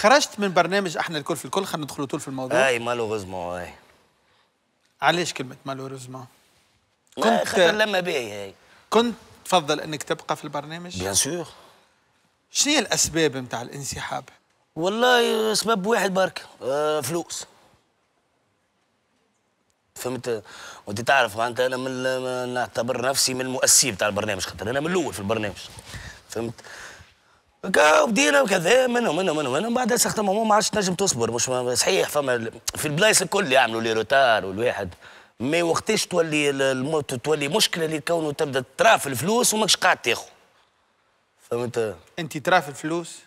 خرجت من برنامج احنا الكل في الكل خلينا ندخلوا طول في الموضوع اي مالوريزمون اي علاش كلمه مالوريزمون؟ كنت خاطر لما باهي هاي كنت تفضل انك تبقى في البرنامج بيان سور شنو هي الاسباب نتاع الانسحاب والله سبب واحد برك آه فلوس فهمت وانت تعرف انت انا من نعتبر نفسي من المؤسسين بتاع البرنامج خاطر انا من الاول في البرنامج فهمت بدينا وكذا منهم منهم منهم منهم بعد سخت ماما ما عادش تنجم تصبر مش صحيح فما في البلايص الكل يعملوا لي روتار والواحد مي وقتاش تولي الموت تولي مشكله اللي كونه تبدا ترى في الفلوس وماكش قاعد تاخذ فهمت انت ترى في الفلوس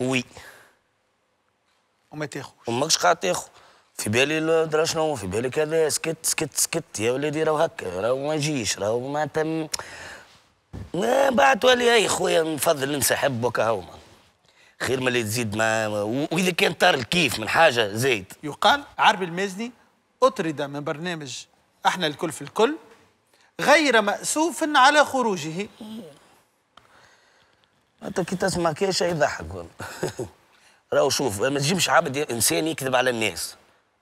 وي وما تاخذ وماكش قاعد تاخذ في بالي درا شنو في بالي كذا سكت سكت سكت يا ولدي راهو هكا راهو ما يجيش راهو معناتها بعتوا لي اي خويا نفضل نسحب هوما خير ما اللي تزيد ما واذا كان طار الكيف من حاجه زايد يقال عربي المازني اطرد من برنامج احنا الكل في الكل غير مأسوف على خروجه انت كي تسمع كاش يضحك والله راهو شوف ما تجيبش عبد انسان يكذب على الناس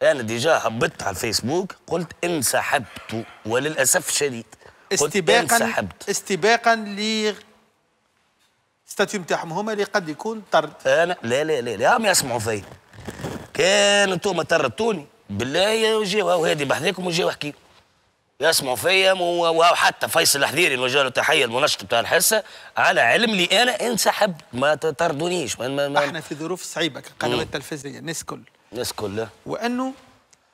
انا ديجا هبطت على الفيسبوك قلت انسحبت وللاسف الشديد استباقا استباقا ل ستاتيو نتاعهم هما اللي قد يكون طرد انا لا لا لا لا ما يسمعوا فيا كان انتم طردتوني بالله يجيو هادي بحذاكم وجاو احكي يسمعوا فيا وحتى فيصل الحذيري نوجه له تحيه المنشط بتاع الحصه على علم لي انا انسحبت ما طردونيش ما ما احنا في ظروف صعيبه كقنوات التلفزيونيه الناس كل الناس كل وانه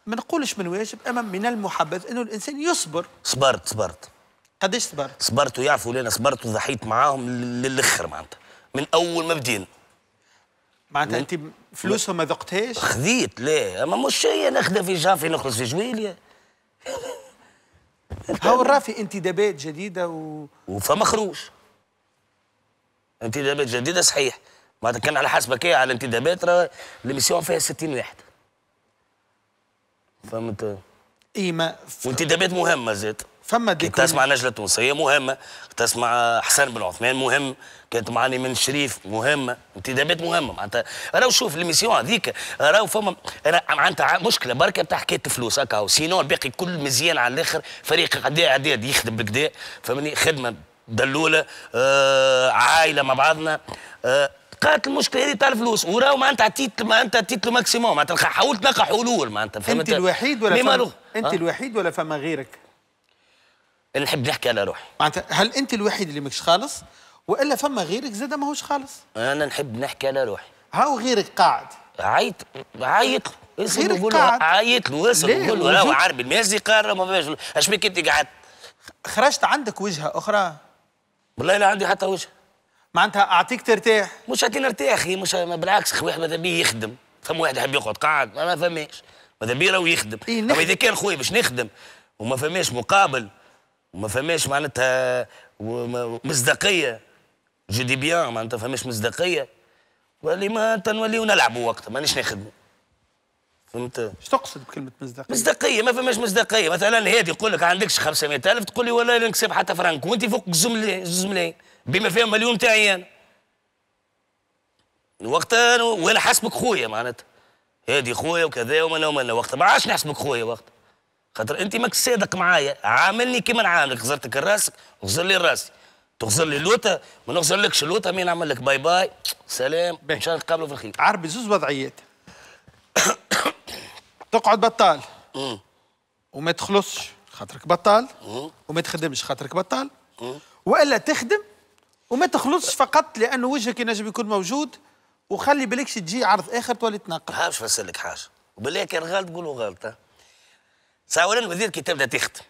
ما نقولش من واجب اما من المحبذ انه الانسان يصبر صبرت صبرت قداش صبرت؟ صبرت ويعرفوا انا صبرت وضحيت معاهم للاخر معناتها من اول ما بدينا معناتها انت فلوسهم ما ذقتهاش؟ خذيت لا اما مش شيء ناخذها في جافي نخلص في جويليا وراه الرافي انتدابات جديده و وفما خروج انتدابات جديده صحيح معناتها كان على حسبك على انتدابات راه الميسيون فيها 60 واحد فهمت؟ اي ما ف... وانتدابات مهمه زاد فما كنت اسمع نجلة تونسية مهمة كنت اسمع حسن بن عثمان مهم كانت معاني من شريف مهمة انتدابات مهمة معناتها راهو شوف الميسيون هذيك راهو فما انا معناتها مشكلة بركة بتاع حكاية الفلوس هكا سينو الباقي كل مزيان على الاخر فريق عداد عداد إيه، إيه، يخدم بكدا فهمني خدمة دلولة آه عائلة مع بعضنا آه قالت المشكله هذه تاع الفلوس وراهو معناتها تيتل معناتها تيتل ماكسيموم معناتها حاولت نلقى حلول معناتها انت الوحيد ولا انت الوحيد ولا فما غيرك؟ اللي نحب نحكي على روحي معناتها هل انت الوحيد اللي ماكش خالص والا فما غيرك زاد ماهوش خالص انا نحب نحكي على روحي هاو غيرك قاعد عيط عيط غيرك قاعد عيط له وصل يقول له راهو عربي المازي قاره ما فيهاش اش بك انت قعدت خرجت عندك وجهه اخرى والله لا عندي حتى وجه معناتها اعطيك ترتاح مش عطيني نرتاح اخي مش بالعكس خويا واحد ماذا بيه يخدم فما واحد يحب يقعد قاعد ما, فماش ماذا بيه راهو يخدم إيه اما اذا كان خويا باش نخدم وما فماش مقابل وما فماش معناتها مصداقيه جو دي بيان معناتها فماش مصداقيه واللي ما تنوليو نلعبوا وقتها مانيش نخدموا فهمت اش تقصد بكلمه مصداقيه؟ مصداقيه ما فماش مصداقيه مثلا هادي يقول لك عندكش 500000 تقول لي والله لا نكسب حتى فرانك وانت فوق زوز ملايين بما فيهم مليون تاعي انا وقتها وانا حاسبك خويا معناتها هادي خويا وكذا ومنا ومنا وقتها ما عادش نحسبك خويا وقتها خاطر انت ماكش صادق معايا عاملني كيما نعاملك غزرتك راسك غزر لي راسي تغزر لي لوطه ما نغزرلكش لوطه مين نعمل لك باي باي سلام ان شاء الله نتقابلوا في الخير عربي زوز وضعيات تقعد بطال مم. وما تخلصش خاطرك بطال مم. وما تخدمش خاطرك بطال مم. والا تخدم وما تخلصش فقط لانه وجهك ينجم يكون موجود وخلي بالكش تجي عرض اخر تولي تناقض. هاش فسر لك حاجه وبالله كان غلط قولوا غلطه ولا وزير كي ده تخدم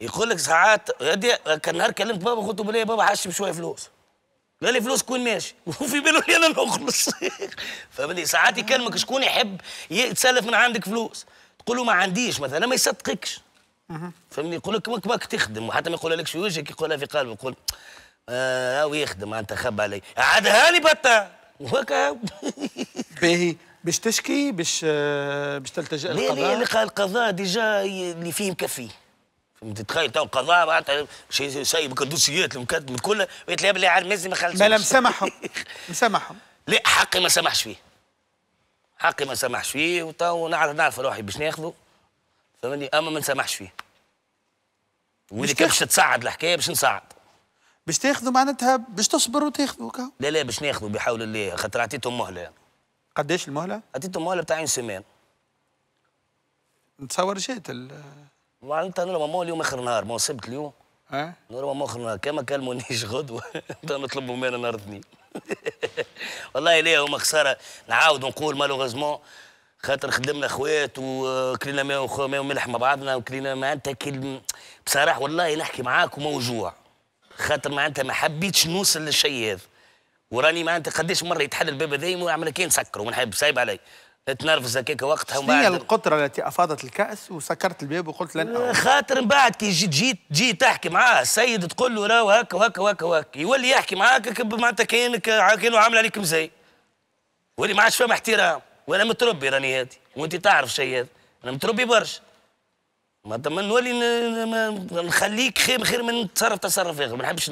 يقول لك ساعات كان نهار كلمت بابا قلت له بابا حشم شويه فلوس قال لي فلوس كون ماشي وفي باله انا نخلص فبالي ساعات يكلمك شكون يحب يتسلف من عندك فلوس تقول له ما عنديش مثلا ما يصدقكش فهمني يقول لك ماك تخدم وحتى ما يقول لكش في وجهك يقولها في قلبه يقول آه, آه، ويخدم انت خب علي عادها لي بطال وهكا باهي باش تشكي باش آه، باش تلتجئ للقضاء ليه لا القضاء ديجا اللي فيه مكفي فهمت تخيل تو القضاء معناتها شيء سايب الدوسيات المقدم كلها ويتلاقى بلي عارف ما خلصش ما مسامحهم مسامحهم لا حقي ما سامحش فيه حقي ما سامحش فيه وتو نعرف نعرف روحي باش ناخذه فهمني اما ما نسامحش فيه واللي كان باش تصعد الحكايه باش نصعد باش تاخذوا معناتها باش تصبروا وتاخذوا لا لا باش ناخذوا بحول الله خاطر عطيتهم مهله قداش المهله؟ اديته مهله بتاع موسمان نتصور جيت ال معناتها نورمالمون اليوم اخر نهار ما سبت اليوم اه نورمالمون اخر نهار كما كلمونيش غدوه نطلبوا منا نهار اثنين والله ليه هما خساره نعاود نقول مالوغوزمون خاطر خدمنا خوات وكلينا ماء وملح مع بعضنا وكلينا معناتها كل بصراحه والله نحكي معاك وموجوع خاطر معناتها ما حبيتش نوصل للشيء هذا وراني ما قديش مره يتحل الباب هذايا ويعمل كي نسكره ما نحب سايب علي تنرفز هكاك وقتها ومن بعد هي القطره التي افاضت الكاس وسكرت الباب وقلت لن أعود. خاطر من بعد كي جيت جيت جي تحكي معاه السيد تقول له راهو هكا وهكا وهكا وهكا يولي يحكي معاك معناتها كانك كأنه عامل عليك مزي ولي ما عادش فاهم احترام وانا متربي راني هادي وانت تعرف شيء هذا انا متربي برشا ما نولي نخليك خير خير من تصرف تصرف اخر ما نحبش